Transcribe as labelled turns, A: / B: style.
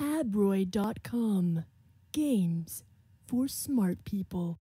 A: Abroy.com. Games for smart people.